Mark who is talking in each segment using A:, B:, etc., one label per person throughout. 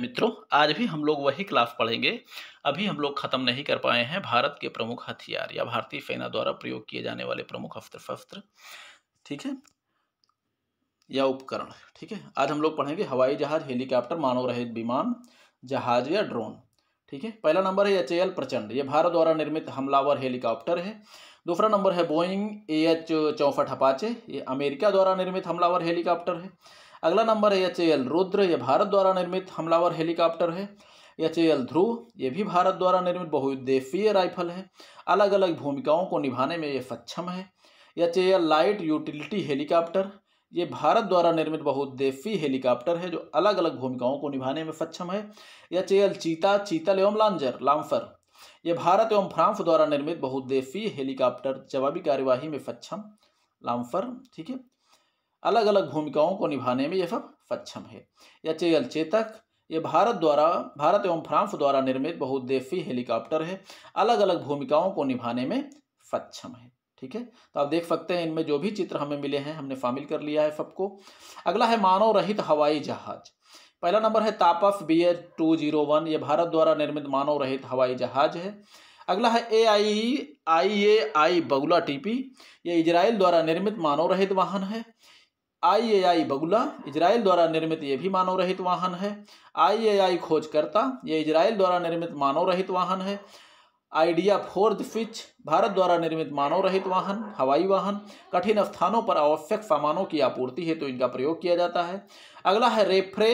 A: मित्रों आज भी हम लोग वही क्लास पढ़ेंगे अभी हम लोग खत्म नहीं कर पाए हैं भारत के प्रमुख हथियार या भारतीय सेना द्वारा प्रयोग किए जाने वाले प्रमुख अस्त्र शस्त्र ठीक है या उपकरण ठीक है आज हम लोग पढ़ेंगे हवाई जहाज हेलीकॉप्टर मानव रहित विमान जहाज या ड्रोन ठीक है पहला नंबर है एच एल प्रचंड ये भारत द्वारा निर्मित हमलावर हेलीकॉप्टर है दूसरा नंबर है बोइंग ए एच चौंसठ अपाचे ये अमेरिका द्वारा निर्मित हमलावर हेलीकॉप्टर है अगला नंबर है एच रुद्र ये भारत द्वारा निर्मित हमलावर हेलीकॉप्टर है एच एल ध्रुव ये भी भारत द्वारा निर्मित बहुउद्देशीय राइफल है अलग अलग भूमिकाओं को निभाने में ये सक्षम है H L light utility helicopter ये भारत द्वारा निर्मित बहुउद्देशीय हेलीकॉप्टर है जो अलग अलग भूमिकाओं को निभाने में सक्षम है एच एल चीता चीतल एवं लांजर लाम्फर ये भारत एवं फ्रांस द्वारा निर्मित बहुउद्देशीय हेलीकॉप्टर जवाबी कार्यवाही में सक्षम लाम्फर ठीक है अलग अलग भूमिकाओं को निभाने में यह सक्षम है यह चेयल चेतक ये भारत द्वारा भारत एवं फ्रांस द्वारा निर्मित बहुउद्देशीय हेलीकॉप्टर है अलग अलग भूमिकाओं को निभाने में सक्षम है ठीक है तो आप देख सकते हैं इनमें जो भी चित्र हमें मिले हैं हमने शामिल कर लिया है सबको अगला है मानव रहित हवाई जहाज पहला नंबर है तापफ B H two zero one ये भारत द्वारा निर्मित मानव रहित हवाई जहाज है अगला है ए आई आई ए आई बगुला टीपी ये इजराइल द्वारा निर्मित मानव रहित वाहन है आईएआई बगुला इजराइल द्वारा निर्मित ये भी मानव रहित वाहन है आईएआई खोजकर्ता ये इजराइल द्वारा निर्मित मानव रहित वाहन है आइडिया फोर्ज फिच भारत द्वारा निर्मित मानव रहित वाहन हवाई वाहन कठिन स्थानों पर आवश्यक सामानों की आपूर्ति हेतु तो इनका प्रयोग किया जाता है अगला है रेफ्रे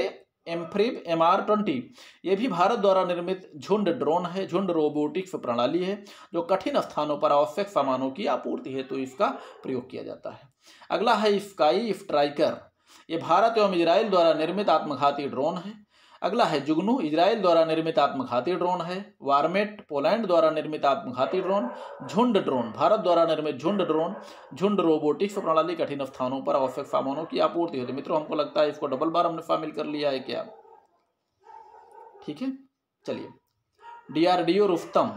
A: एम्फ्रिब एम आर ट्वेंटी ये भी भारत द्वारा निर्मित झुंड ड्रोन है झुंड रोबोटिक्स प्रणाली है जो कठिन स्थानों पर आवश्यक सामानों की आपूर्ति हेतु तो इसका प्रयोग किया जाता है अगला है इफकाई इफ्ट्राइकर ये भारत एवं इजराइल द्वारा निर्मित आत्मघाती ड्रोन है अगला है जुगनू इजराइल द्वारा निर्मित आत्मघाती ड्रोन है वारमेट पोलैंड द्वारा निर्मित आत्मघाती ड्रोन झुंड ड्रोन भारत द्वारा निर्मित झुंड ड्रोन झुंड रोबोटिक्स प्रणाली कठिन स्थानों पर आवश्यक सामानों की आपूर्ति होती है मित्रों हमको लगता है इसको डबल बार हमने शामिल कर लिया है क्या ठीक है चलिए D D R O Rustom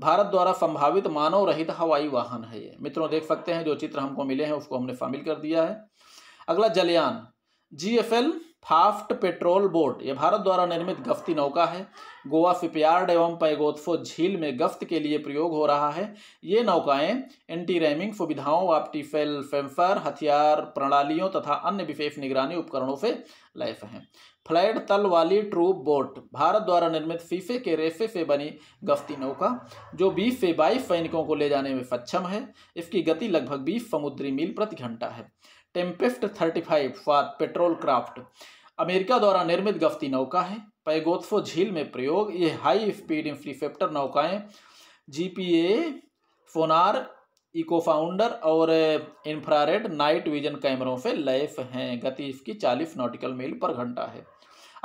A: Bharat द्वारा संभावित मानव रहित हवाई वाहन है ये मित्रों देख सकते हैं जो चित्र हमको मिले हैं उसको हमने शामिल कर दिया है अगला जलयान G F L fast patrol boat ये भारत द्वारा निर्मित गफ्ती नौका है गोवा फिपयार्ड एवं पैगोत्फो झील में गफ्त के लिए प्रयोग हो रहा है ये नौकाएं एंटी रैमिंग सुविधाओं ऑप्टिफेल फेम्फर हथियार प्रणालियों तथा अन्य विशेष निगरानी उपकरणों से लैस हैं फ्लैट तल वाली ट्रूप बोट भारत द्वारा निर्मित फीफे के रेफे से बनी गफ्ती नौका जो बीस से बाईस सैनिकों को ले जाने में सक्षम है इसकी गति लगभग बीस समुद्री मील प्रति घंटा है thirty 35 four patrol craft America द्वारा निर्मित गफ्ती नौका है पैगोत्फो झील में प्रयोग ये हाई स्पीड इंफ्लीफेप्टर नौकाएं ए फोनार इकोफाउंडर और इंफ्रारेड नाइट विजन कैमरों से लैफ हैं गति इसकी 40 नॉटिकल मील पर घंटा है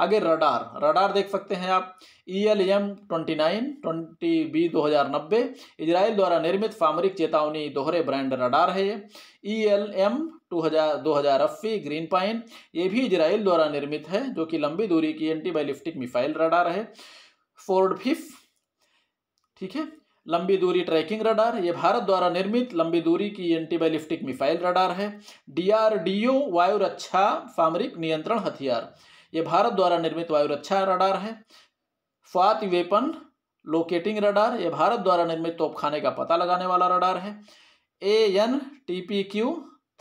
A: आगे रडार रडार देख सकते हैं आप E L M twenty nine twenty B दो हज़ार नब्बे इजराइल द्वारा निर्मित सामरिक चेतावनी दोहरे ब्रांड रडार है ये ई एल एम टू हज़ार दो हज़ार अस्सी ग्रीन पाइन ये भी इजराइल द्वारा निर्मित है जो कि लंबी दूरी की एंटी बैलिस्टिक मिसाइल रडार है फोर्ड फिफ ठीक है लंबी दूरी ट्रैकिंग रडार ये भारत द्वारा निर्मित लंबी दूरी की एंटीबायोलिफ्टिक मिसाइल रडार है डी आर डीआरडीओ वायु रक्षा सामरिक नियंत्रण हथियार ये भारत द्वारा निर्मित वायु रक्षा रडार है फात वेपन लोकेटिंग रडार यह भारत द्वारा निर्मित तोपखाने का पता लगाने वाला रडार है A N T P Q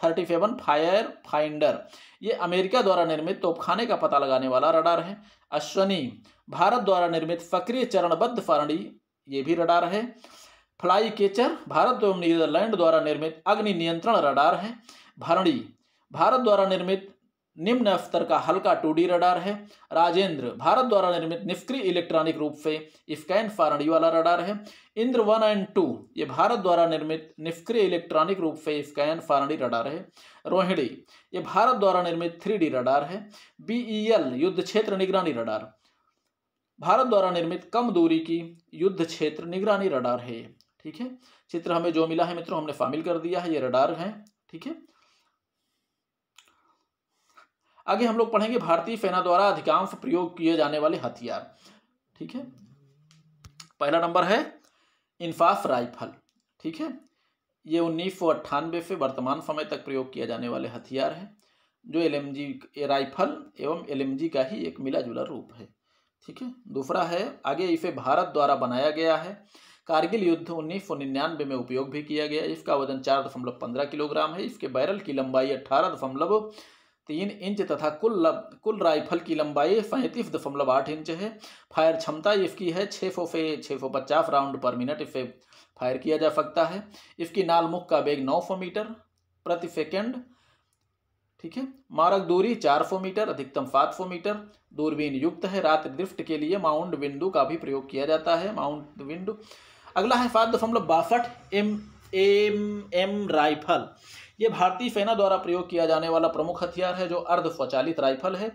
A: thirty seven fire finder ये अमेरिका द्वारा निर्मित तोपखाने का पता लगाने वाला रडार है अश्वनी भारत द्वारा निर्मित सक्रिय चरणबद्ध फरणी ये भी रडार है फ्लाई केचर भारत एवं नीदरलैंड द्वारा निर्मित अग्नि नियंत्रण रडार है भरणी भारत द्वारा निर्मित निम्न अफ्तर का हल्का टू रडार है राजेंद्र भारत द्वारा निर्मित निष्क्रिय इलेक्ट्रॉनिक रूप से इफ्कैन फारणी वाला रडार है इंद्र वन एंड टू ये भारत द्वारा निर्मित निष्क्रिय इलेक्ट्रॉनिक रूप से इफ्कैन फारणी रडार है रोहिणी ये भारत द्वारा निर्मित थ्री रडार है बीईएल युद्ध क्षेत्र निगरानी रडार भारत द्वारा निर्मित कम दूरी की युद्ध क्षेत्र निगरानी रडार है ठीक है चित्र हमें जो मिला है मित्रों हमने शामिल कर दिया है ये रडार है ठीक है आगे हम लोग पढ़ेंगे भारतीय सेना द्वारा अधिकांश प्रयोग किए जाने वाले हथियार ठीक है पहला नंबर है इंफाफ राइफल ठीक है ये उन्नीस सौ अट्ठानबे से वर्तमान समय तक प्रयोग किया जाने वाले हथियार है जो एल एम जी राइफल एवं एल एम जी का ही एक मिला जुला रूप है ठीक है दूसरा है आगे इसे भारत द्वारा बनाया गया है कारगिल युद्ध उन्नीस सौ निन्यानवे में उपयोग भी किया गया इसका वजन चार दशमलव पंद्रह किलोग्राम है इसके बैरल की लंबाई अट्ठारह दशमलव तीन इंच तथा कुल लब, कुल राइफल की लंबाई पैंतीस दशमलव आठ इंच है फायर क्षमता इसकी है छः सौ से छः सौ पचास राउंड पर मिनट इसे फायर किया जा सकता है इसकी मुख का बेग नौ सौ मीटर प्रति सेकेंड ठीक है मारक दूरी चार सौ मीटर अधिकतम सात सौ मीटर दूरबीन युक्त है रात्रि दृष्ट के लिए माउंट विंडो का भी प्रयोग किया जाता है माउंट विंडो अगला है सात दशमलव बासठ एम एम एम राइफल ये भारतीय सेना द्वारा प्रयोग किया जाने वाला प्रमुख हथियार है जो अर्ध स्वचालित राइफल है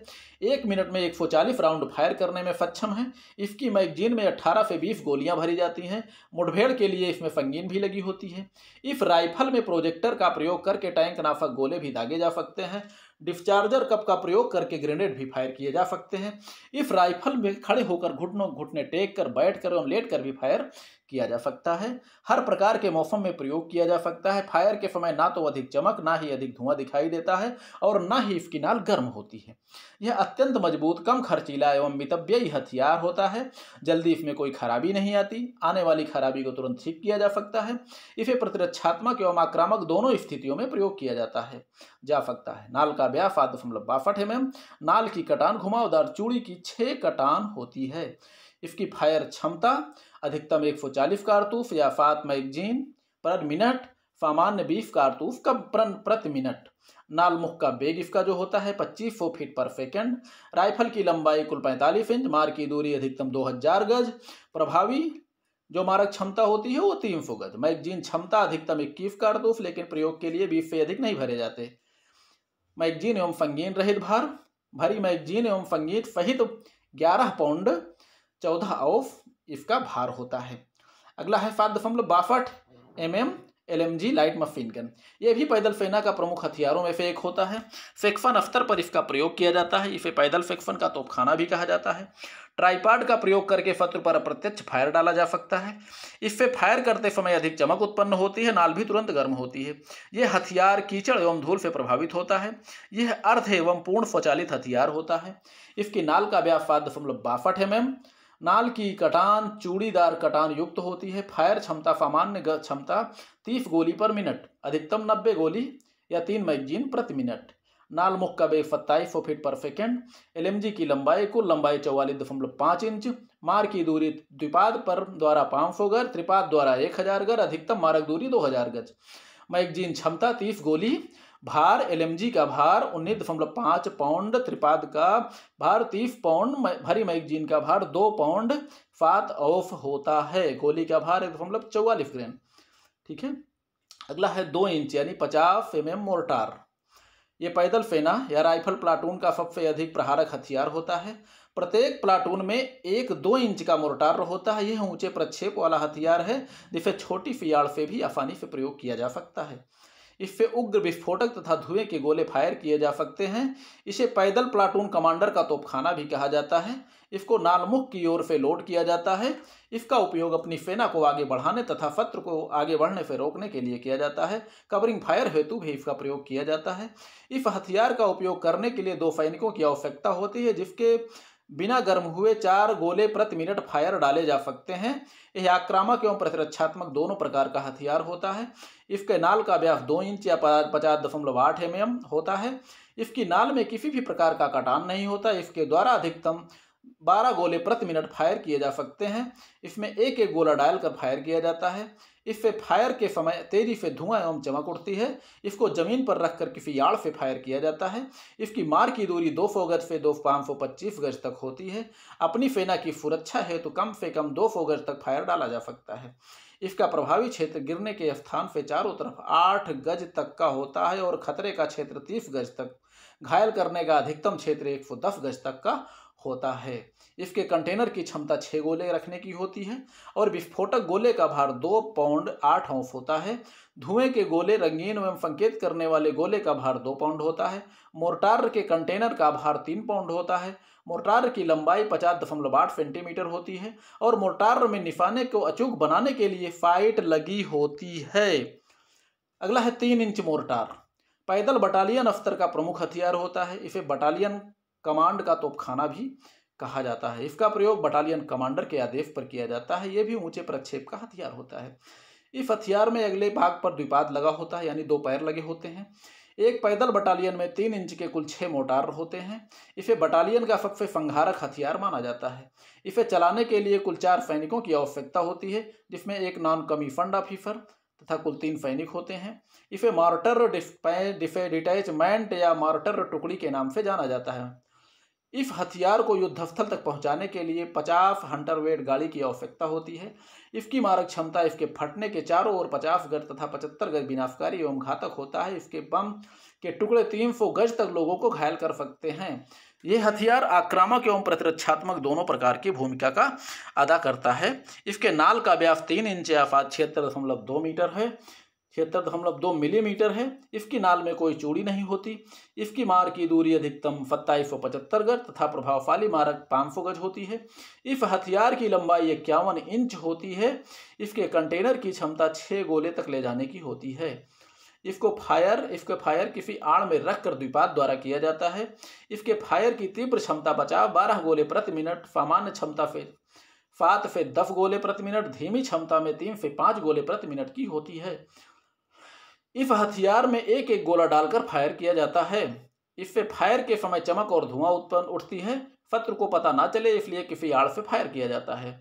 A: एक मिनट में एक राउंड फायर करने में सक्षम है इसकी मैगजीन में अट्ठारह से बीस गोलियां भरी जाती हैं मुठभेड़ के लिए इसमें संगीन भी लगी होती है इस राइफल में प्रोजेक्टर का प्रयोग करके टैंक नाफक गोले भी दागे जा सकते हैं डिस्चार्जर कप का प्रयोग करके ग्रेनेड भी फायर किए जा सकते हैं इस राइफल में खड़े होकर घुटनों घुटने टेक कर बैठ कर एवं लेट कर भी फायर किया जा सकता है हर प्रकार के मौसम में प्रयोग किया जा सकता है फायर के समय ना तो अधिक चमक ना ही अधिक धुआं दिखाई देता है और ना ही इसकी नाल गर्म होती है यह अत्यंत मजबूत कम खर्चीला एवं मितव्ययी हथियार होता है जल्दी इसमें कोई खराबी नहीं आती आने वाली खराबी को तुरंत ठीक किया जा सकता है इसे प्रतिरक्षात्मक एवं आक्रामक दोनों स्थितियों में प्रयोग किया जाता है जा सकता है नाल का ब्याह आठ दशमलव बासठ एम एम नाल की कटान घुमावदार चूड़ी की छः कटान होती है इसकी फायर क्षमता अधिकतम 140 कारतूफ या फात मैगजीन पर मिनट सामान्य बीफ कारतूफ का प्रति मिनट नालमुख का बेगिफ का जो होता है पच्चीस सौ फीट पर सेकेंड राइफल की लंबाई कुल पैंतालीस इंच मार की दूरी अधिकतम दो हजार गज प्रभावी जो मारक क्षमता होती है वो तीन सौ गज मैगजीन क्षमता अधिकतम इक्कीस कारतूफ लेकिन प्रयोग के लिए बीस से अधिक नहीं भरे जाते मैगजीन एवं संगीन रहित भार भरी मैगजीन एवं संगीत सहित ग्यारह पाउंड चौदह ऑफ इसका भार होता है अगला है सात दशमलव बासठ M M L M G light machine gun ये भी पैदल सेना का प्रमुख हथियारों में से एक होता है सेक्फन अफ्तर पर इसका प्रयोग किया जाता है इसे पैदल सेक्फन का तोपखाना भी कहा जाता है ट्राईपाड का प्रयोग करके शत्रु पर अप्रत्यक्ष फायर डाला जा सकता है इससे फायर करते समय अधिक चमक उत्पन्न होती है नाल भी तुरंत गर्म होती है यह हथियार कीचड़ एवं धूल से प्रभावित होता है यह अर्ध एवं पूर्ण स्वचालित हथियार होता है इसकी नाल का व्यास सात दशमलव बासठ एम एम नाल की कटान चूड़ीदार कटान युक्त होती है फायर क्षमता सामान्य क्षमता तीस गोली पर मिनट अधिकतम नब्बे गोली या तीन मैगजीन प्रति मिनट नाल मुख का बेग सत्ताईस सौ फीट पर सेकेंड एल की लंबाई कुल लंबाई चौवालीस दशमलव पाँच इंच मार की दूरी द्विपाद पर द्वारा पाँच सौ गज त्रिपाद द्वारा एक हजार गज अधिकतम मारक दूरी दो हजार गज मैगजीन क्षमता तीस गोली भार एलएमजी का भार उन्नीस दशमलव पाँच पाउंड त्रिपाद का भार तीस पाउंड भरी मैगजीन का भार दो पाउंड फात ऑफ होता है गोली का भार एक दशमलव चौवालीस ग्रेन ठीक है अगला है दो इंच यानी पचास एम एम मोर्टार ये पैदल सेना या राइफल प्लाटून का सबसे अधिक प्रहारक हथियार होता है प्रत्येक प्लाटून में एक दो इंच का मोर्टार होता है यह ऊंचे प्रक्षेप वाला हथियार है जिसे छोटी फियाड़ से भी आसानी से प्रयोग किया जा सकता है इससे उग्र विस्फोटक तथा धुएं के गोले फायर किए जा सकते हैं इसे पैदल प्लाटून कमांडर का तोपखाना भी कहा जाता है इसको नालमुख की ओर से लोड किया जाता है इसका उपयोग अपनी सेना को आगे बढ़ाने तथा शत्रु को आगे बढ़ने से रोकने के लिए किया जाता है कवरिंग फायर हेतु भी इसका प्रयोग किया जाता है इस हथियार का उपयोग करने के लिए दो सैनिकों की आवश्यकता होती है जिसके बिना गर्म हुए चार गोले प्रति मिनट फायर डाले जा सकते हैं यह आक्रामक एवं प्रतिरक्षात्मक दोनों प्रकार का हथियार होता है इसके नाल का व्यास दो इंच या पचास दशमलव आठ एम एम होता है इसकी नाल में किसी भी प्रकार का कटान नहीं होता इसके द्वारा अधिकतम बारह गोले प्रति मिनट फायर किए जा सकते हैं इसमें एक एक गोला डालकर फायर किया जाता है इससे फायर के समय तेजी से धुआं एवं चमक उठती है इसको जमीन पर रखकर किसी याड़ से फायर किया जाता है इसकी मार की दूरी दो सौ गज से दो पाँच सौ पच्चीस गज तक होती है अपनी सेना की सुरक्षा है तो कम से कम दो सौ गज तक फायर डाला जा सकता है इसका प्रभावी क्षेत्र गिरने के स्थान से चारों तरफ आठ गज तक का होता है और खतरे का क्षेत्र तीस गज तक घायल करने का अधिकतम क्षेत्र एक सौ दस गज तक का होता है इसके कंटेनर की क्षमता छः गोले रखने की होती है और विस्फोटक गोले का भार दो पाउंड आठ औंस होता है धुएं के गोले रंगीन एवं संकेत करने वाले गोले का भार दो पाउंड होता है मोर्टार के कंटेनर का भार तीन पाउंड होता है मोर्टार की लंबाई पचास दशमलव आठ सेंटीमीटर होती है और मोर्टार में निशाने को अचूक बनाने के लिए फाइट लगी होती है अगला है तीन इंच मोर्टार पैदल बटालियन अफसर का प्रमुख हथियार होता है इसे बटालियन कमांड का तोपखाना भी कहा जाता है इसका प्रयोग बटालियन कमांडर के आदेश पर किया जाता है ये भी ऊंचे प्रक्षेप का हथियार होता है इस हथियार में अगले भाग पर द्विपाद लगा होता है यानी दो पैर लगे होते हैं एक पैदल बटालियन में तीन इंच के कुल छः मोटार होते हैं इसे बटालियन का सबसे संघारक हथियार माना जाता है इसे चलाने के लिए कुल चार सैनिकों की आवश्यकता होती है जिसमें एक नॉन फंड ऑफिसर तथा कुल तीन सैनिक होते हैं इसे मार्टर डिफे डिटैचमेंट या मार्टर टुकड़ी के नाम से जाना जाता है इस हथियार को युद्धस्थल तक पहुंचाने के लिए हंटर हंटरवेट गाड़ी की आवश्यकता होती है इसकी मारक क्षमता इसके फटने के चारों ओर पचास गज तथा पचहत्तर गज विनाशकारी एवं घातक होता है इसके बम के टुकड़े तीन सौ गज तक लोगों को घायल कर सकते हैं ये हथियार आक्रामक एवं प्रतिरक्षात्मक दोनों प्रकार की भूमिका का अदा करता है इसके नाल का व्यास तीन इंच या छिहत्तर दशमलव दो मीटर है छिहत्तर दशमलव दो मिलीमीटर है इसकी नाल में कोई चूड़ी नहीं होती इसकी मार की दूरी अधिकतम सत्ताईस सौ पचहत्तर गज तथा प्रभावशाली मारक पाँच सौ गज होती है इस हथियार की लंबाई इक्यावन इंच होती है इसके कंटेनर की क्षमता छः गोले तक ले जाने की होती है इसको फायर इसके फायर किसी आड़ में रख कर द्विपात द्वारा किया जाता है इसके फायर की तीव्र क्षमता बचाव बारह गोले प्रति मिनट सामान्य क्षमता से सात से दस गोले प्रति मिनट धीमी क्षमता में तीन से पाँच गोले प्रति मिनट की होती है इस हथियार में एक एक गोला डालकर फायर किया जाता है इससे फायर के समय चमक और धुआं उत्पन्न उठती है शत्रु को पता ना चले इसलिए किसी आड़ से फायर किया जाता है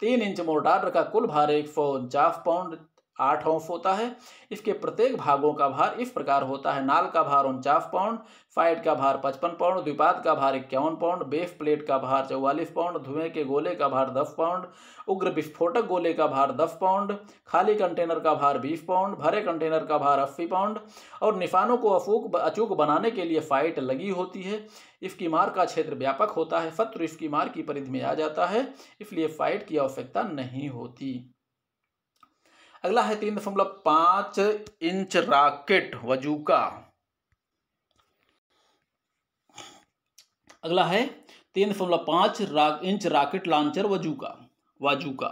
A: तीन इंच मोर्टार का कुल भार एक सौ उनचास पाउंड आठ औफ होता है इसके प्रत्येक भागों का भार इस प्रकार होता है नाल का भार उनचास पाउंड फाइट का भार पचपन पाउंड द्विपात का भार इक्यावन पाउंड बेफ प्लेट का भार चौवालीस पाउंड धुएं के गोले का भार दस पाउंड उग्र विस्फोटक गोले का भार दस पाउंड खाली कंटेनर का भार बीस पाउंड भरे कंटेनर का भार अस्सी पाउंड और निशानों को अफूक अचूक बनाने के लिए फाइट लगी होती है इसकी मार का क्षेत्र व्यापक होता है शत्रु इसकी मार की परिधि में आ जाता है इसलिए फाइट की आवश्यकता नहीं होती अगला है तीन दशमलव पांच इंच राकेट वजूका अगला है तीन दशमलव पांच inch rocket launcher bazooka bazooka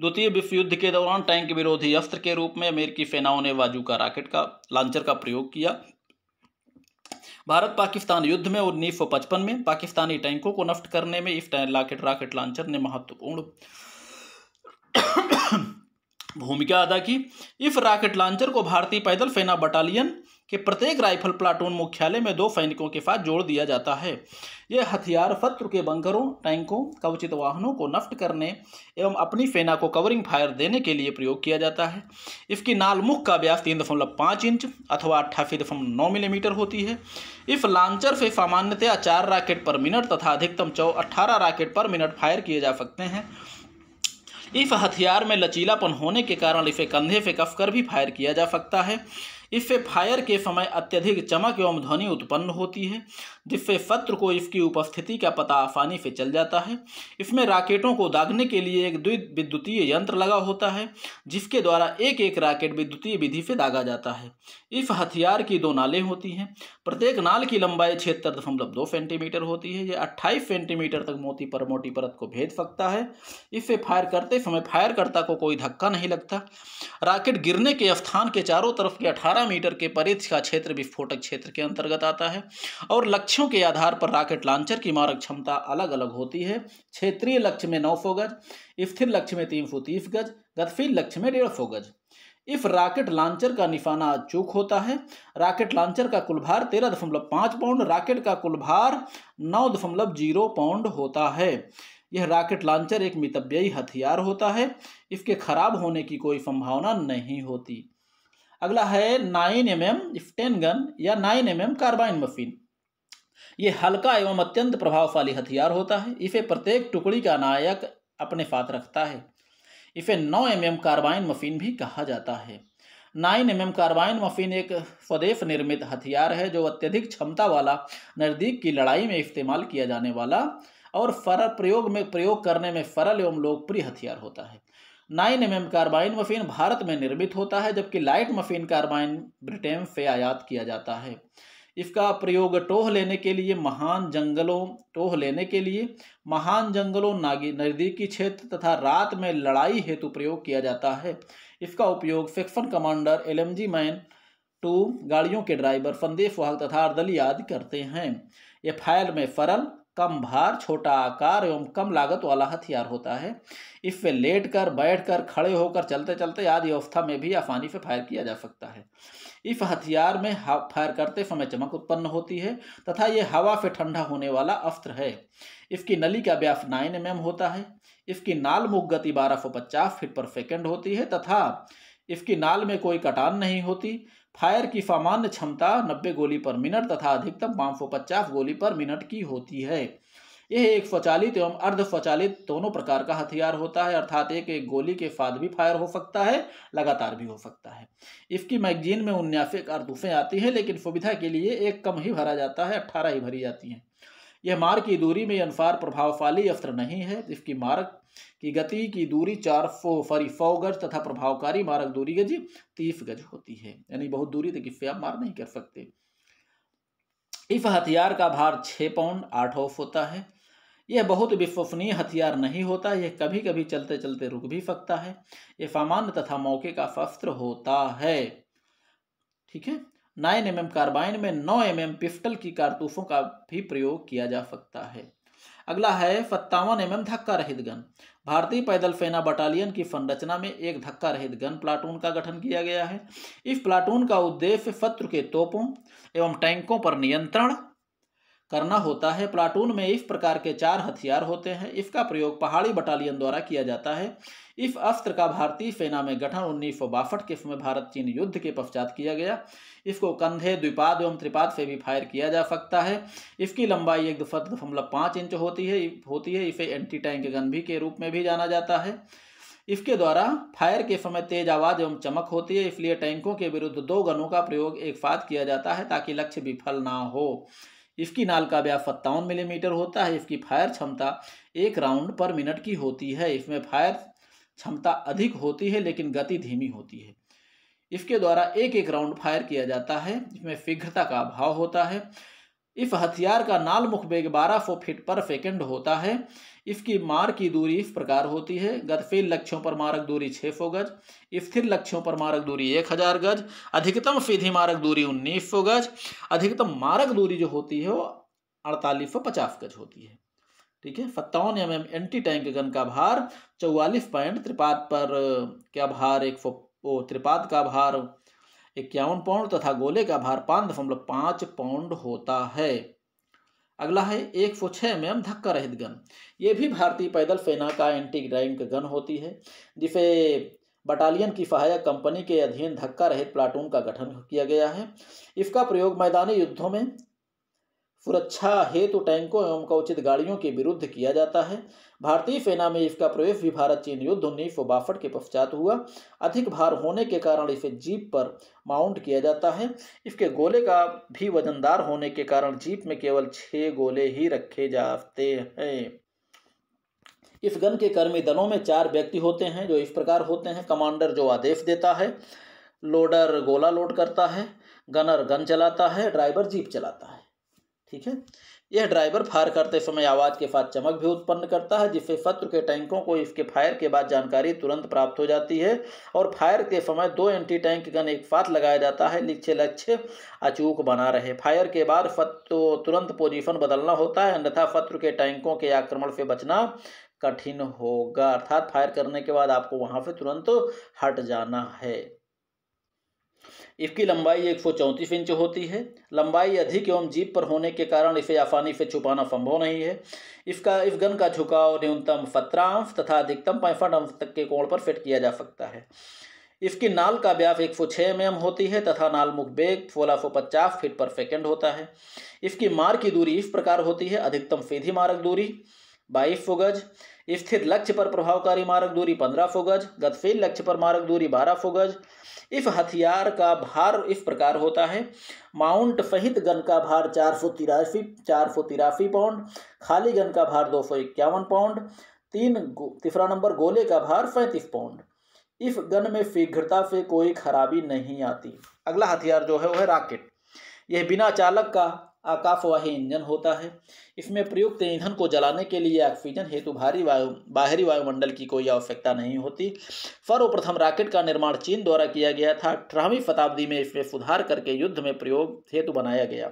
A: द्वितीय विश्व युद्ध के दौरान टैंक विरोधी अस्त्र के रूप में अमेरिकी सेनाओं ने वाजूका राकेट का लॉन्चर का प्रयोग किया भारत पाकिस्तान युद्ध में पचपन में पाकिस्तानी टैंकों को नष्ट करने में इस राकेट राकेट लॉन्चर ने महत्वपूर्ण भूमिका अदा की इस राकेट लॉन्चर को भारतीय पैदल सेना बटालियन के प्रत्येक राइफल प्लाटून मुख्यालय में दो सैनिकों के साथ जोड़ दिया जाता है ये हथियार शत्रु के बंकरों टैंकों कवचित वाहनों को नष्ट करने एवं अपनी सेना को कवरिंग फायर देने के लिए प्रयोग किया जाता है इसकी नाल मुख का व्यास तीन दशमलव पाँच इंच अथवा अट्ठासी दशमलव नौ मिलीमीटर होती है इस लॉन्चर से सामान्यतया चार राकेट पर मिनट तथा अधिकतम चौ अट्ठारह राकेट पर मिनट फायर किए जा सकते हैं इफ हथियार में लचीलापन होने के कारण इसे कंधे से कर भी फायर किया जा सकता है इससे फायर के समय अत्यधिक चमक एवं ध्वनि उत्पन्न होती है जिससे शत्रु को इसकी उपस्थिति का पता आसानी से चल जाता है इसमें राकेटों को दागने के लिए एक द्वित विद्युतीय यंत्र लगा होता है जिसके द्वारा एक एक राकेट विद्युतीय विधि से दागा जाता है इस हथियार की दो नालें होती हैं प्रत्येक नाल की लंबाई छिहत्तर दशमलव दो सेंटीमीटर होती है यह अट्ठाईस सेंटीमीटर तक मोती पर मोटी परत को भेज सकता है इससे फायर करते समय फायरकर्ता को कोई धक्का नहीं लगता राकेट गिरने के स्थान के चारों तरफ के अठारह 12 मीटर के परिथ का क्षेत्र विस्फोटक क्षेत्र के अंतर्गत आता है और लक्ष्यों के आधार पर रॉकेट लॉन्चर की मारक क्षमता अलग अलग होती है क्षेत्रीय लक्ष्य में नौ सौ गज स्थिर लक्ष्य में तीन सौ तीस गज गतिशील लक्ष्य में डेढ़ सौ गज इफ रॉकेट लॉन्चर का निशाना अचूक होता है रॉकेट लॉन्चर का कुल भार तेरह दशमलव पाँच पाउंड रॉकेट का कुल भार नौ दशमलव जीरो पाउंड होता है यह रॉकेट लॉन्चर एक मितव्ययी हथियार होता है इसके खराब होने की कोई संभावना नहीं होती अगला है nine M M Sten gun या nine M M carbine machine ये हल्का एवं अत्यंत प्रभावशाली हथियार होता है इसे प्रत्येक टुकड़ी का नायक अपने साथ रखता है इसे नौ एम एम कार्बाइन मशीन भी कहा जाता है nine M M carbine machine एक स्वदेश निर्मित हथियार है जो अत्यधिक क्षमता वाला नज़दीक की लड़ाई में इस्तेमाल किया जाने वाला और फर प्रयोग में प्रयोग करने में सरल एवं लोकप्रिय हथियार होता है nine M M carbine machine Bharat में निर्मित होता है जबकि लाइट मफिन कार्बाइन ब्रिटेन से आयात किया जाता है इसका प्रयोग टोह लेने के लिए महान जंगलों टोह लेने के लिए महान जंगलों नागी नज़दीकी क्षेत्र तथा रात में लड़ाई हेतु प्रयोग किया जाता है इसका उपयोग सेक्शन कमांडर जी मैन टू गाड़ियों के ड्राइवर संदेश वाहक तथा अर्दली आदि करते हैं ये फायर में फरल कम भार छोटा आकार एवं कम लागत वाला हथियार होता है इससे वे लेट कर बैठ कर खड़े होकर चलते चलते आदि अवस्था में भी आसानी से फायर किया जा सकता है इस हथियार में फायर करते समय चमक उत्पन्न होती है तथा ये हवा से ठंडा होने वाला अस्त्र है इसकी नली का व्यास नाइन एम होता है इसकी नाल मुख गति बारह फीट पर सेकेंड होती है तथा इसकी नाल में कोई कटान नहीं होती फायर की सामान्य क्षमता 90 गोली पर मिनट तथा अधिकतम पचास गोली पर मिनट की होती है यह एक स्वचालित एवं अर्ध स्वचालित दोनों प्रकार का हथियार होता है अर्थात एक एक गोली के साथ भी फायर हो सकता है लगातार भी हो सकता है इसकी मैगजीन में उन्यासी कारतूसें आती हैं लेकिन सुविधा के लिए एक कम ही भरा जाता है अट्ठारह ही भरी जाती हैं यह मार की दूरी में अनुसार प्रभावशाली अस्त्र नहीं है इसकी मारक कि गति की दूरी चार फो फरी सौ गज तथा प्रभावकारी मारक दूरी गज तीस गज होती है यानी बहुत दूरी तक इससे आप मार नहीं कर सकते इफ हथियार का भार छः पाउंड आठ ऑफ होता है यह बहुत विश्वसनीय हथियार नहीं होता यह कभी कभी चलते चलते रुक भी सकता है यह सामान्य तथा मौके का शस्त्र होता है ठीक है नाइन एम एम कार्बाइन में नौ एम एम पिस्टल की कारतूसों का भी प्रयोग किया जा सकता है अगला है सत्तावन एम एम धक्का रहित गन भारतीय पैदल सेना बटालियन की संरचना में एक धक्का रहित गन प्लाटून का गठन किया गया है इस प्लाटून का उद्देश्य शत्रु के तोपों एवं टैंकों पर नियंत्रण करना होता है प्लाटून में इफ प्रकार के चार हथियार होते हैं इफ का प्रयोग पहाड़ी बटालियन द्वारा किया जाता है इफ अस्त्र का भारतीय सेना में गठन उन्नीस सौ बासठ के समय भारत चीन युद्ध के पश्चात किया गया इसको कंधे द्विपाद एवं त्रिपाद से भी फायर किया जा सकता है इसकी लंबाई एक दशमलव पाँच इंच होती है होती है इसे एंटी टैंक गन भी के रूप में भी जाना जाता है इसके द्वारा फायर के समय तेज आवाज एवं चमक होती है इसलिए टैंकों के विरुद्ध दो गनों का प्रयोग एक साथ किया जाता है ताकि लक्ष्य विफल ना हो इसकी नाल का ब्याह सत्तावन मिलीमीटर होता है इसकी फायर क्षमता एक राउंड पर मिनट की होती है इसमें फायर क्षमता अधिक होती है लेकिन गति धीमी होती है इसके द्वारा एक एक राउंड फायर किया जाता है इसमें शीघ्रता का अभाव होता है इफ़ हथियार का नाल मुख बेग बारह फो फिट पर सेकेंड होता है इफ़ की मार की दूरी इस प्रकार होती है गतफेल लक्ष्यों पर मारक दूरी छः सौ गज स्थिर लक्ष्यों पर मारक दूरी एक हज़ार गज अधिकतम सीधी मारक दूरी उन्नीस सौ गज अधिकतम मारक दूरी जो होती है वो अड़तालीस सौ पचास गज होती है ठीक है सत्तावन M M anti tank gun का भार चौवालीस पॉइंट त्रिपात पर क्या भार एक सौ त्रिपात का भार इक्यावन पाउंड तथा गोले का भार पाँच दशमलव पाँच पाउंड होता है अगला है एक सौ छः एम एम धक्का रहित गन ये भी भारतीय पैदल सेना का एंटी ड्राइंग गन होती है जिसे बटालियन की सहायक कंपनी के अधीन धक्का रहित प्लाटून का गठन किया गया है इसका प्रयोग मैदानी युद्धों में सुरक्षा हेतु टैंकों एवं कौचित गाड़ियों के विरुद्ध किया जाता है भारतीय सेना में इसका प्रवेश भी भारत चीन युद्ध उन्नीस सौ बासठ के पश्चात हुआ अधिक भार होने के कारण इसे जीप पर माउंट किया जाता है इसके गोले का भी वजनदार होने के कारण जीप में केवल छः गोले ही रखे जाते हैं इस गन के कर्मी दलों में चार व्यक्ति होते हैं जो इस प्रकार होते हैं कमांडर जो आदेश देता है लोडर गोला लोड करता है गनर गन चलाता है ड्राइवर जीप चलाता है ठीक है यह ड्राइवर फायर करते समय आवाज़ के साथ चमक भी उत्पन्न करता है जिससे शत्रु के टैंकों को इसके फायर के बाद जानकारी तुरंत प्राप्त हो जाती है और फायर के समय दो एंटी टैंक गन एक साथ लगाया जाता है नीचे लक्ष्य अचूक बना रहे फायर के बाद तो तुरंत पोजीशन बदलना होता है अन्यथा शत्रु के टैंकों के आक्रमण से बचना कठिन होगा अर्थात फायर करने के बाद आपको वहाँ से तुरंत हट जाना है इसकी लंबाई एक इंच होती है लंबाई अधिक एवं जीप पर होने के कारण इसे आसानी से छुपाना संभव नहीं है इसका इस गन का झुकाव न्यूनतम सत्रह अंश तथा अधिकतम पैंसठ अंश तक के कोण पर फिट किया जा सकता है इसकी नाल का व्यास एक सौ छः एम होती है तथा नालमुख बेग सोलह सौ पचास फीट पर सेकेंड होता है इसकी मार की दूरी इस प्रकार होती है अधिकतम सीधी मारक दूरी बाईस फुगज स्थित लक्ष्य पर प्रभावकारी मारक दूरी पंद्रह फुगज गतफील लक्ष्य पर मारक दूरी बारह फुगज इस हथियार का भार इस प्रकार होता है माउंट फहित गन का भार चार सौ तिरासी चार सौ तिरासी पाउंड खाली गन का भार दो सौ इक्यावन पाउंड तीन तीसरा नंबर गोले का भार सैंतीस पाउंड इस गन में शीघ्रता से कोई खराबी नहीं आती अगला हथियार जो है वह है रॉकेट यह बिना चालक का आकाफ वाह ईंधन होता है इसमें प्रयुक्त ईंधन को जलाने के लिए ऑक्सीजन हेतु भारी वायु बाहरी वायुमंडल की कोई आवश्यकता नहीं होती सर्वप्रथम राकेट का निर्माण चीन द्वारा किया गया था अठारहवीं शताब्दी में इसमें सुधार करके युद्ध में प्रयोग हेतु बनाया गया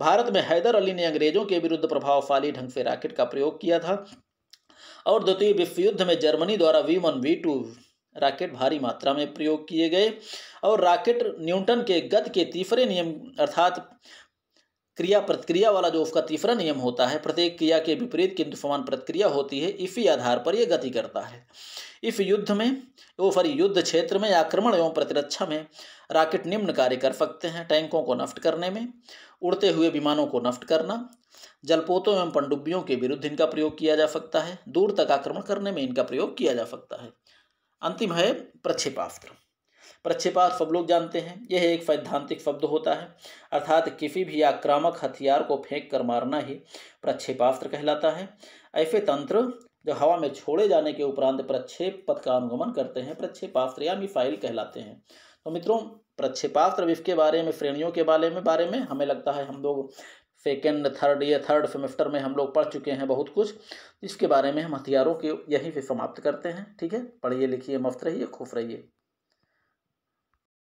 A: भारत में हैदर अली ने अंग्रेजों के विरुद्ध प्रभावशाली ढंग से राकेट का प्रयोग किया था और द्वितीय विश्व युद्ध में जर्मनी द्वारा V one V two rocket भारी मात्रा में प्रयोग किए गए और राकेट न्यूटन के गत के तीसरे नियम अर्थात क्रिया प्रतिक्रिया वाला जो उसका तीसरा नियम होता है प्रत्येक क्रिया के विपरीत किंतु समान प्रतिक्रिया होती है इसी आधार पर यह गति करता है इस युद्ध में वो सॉरी युद्ध क्षेत्र में आक्रमण एवं प्रतिरक्षा में रॉकेट निम्न कार्य कर सकते हैं टैंकों को नष्ट करने में उड़ते हुए विमानों को नष्ट करना जलपोतों एवं पनडुब्बियों के विरुद्ध इनका प्रयोग किया जा सकता है दूर तक आक्रमण करने में इनका प्रयोग किया जा सकता है अंतिम है प्रक्षेपास्त्र प्रक्षेपास्त्र लोग जानते हैं यह एक सैद्धांतिक शब्द होता है अर्थात किसी भी आक्रामक हथियार को फेंक कर मारना ही प्रक्षेपास्त्र कहलाता है ऐसे तंत्र जो हवा में छोड़े जाने के उपरांत प्रक्षेप पथ का अनुगमन करते हैं प्रक्षेपास्त्र या मिसाइल कहलाते हैं तो मित्रों प्रक्षेपास्त्र इसके बारे में श्रेणियों के बारे में बारे में हमें लगता है हम लोग सेकेंड थर्ड या थर्ड सेमेस्टर में हम लोग पढ़ चुके हैं बहुत कुछ इसके बारे में हम हथियारों के यहीं से समाप्त करते हैं ठीक है पढ़िए लिखिए मस्त रहिए खुश रहिए